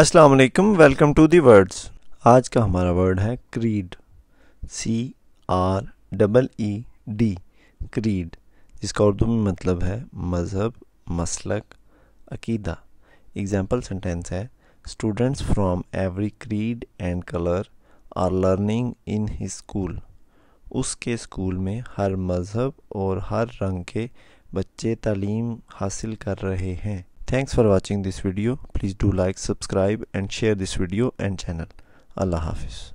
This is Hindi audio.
अस्सलाम वालेकुम वेलकम टू दी वर्ड्स आज का हमारा वर्ड है creed C R double E D creed जिसका उर्दू में मतलब है मज़हब मसलक अकीदा एग्जाम्पल सेंटेंस है students from every creed and colour are learning in his school उसके स्कूल में हर मज़हब और हर रंग के बच्चे तालीम हासिल कर रहे हैं Thanks for watching this video. Please do like, subscribe and share this video and channel. Allah Hafiz.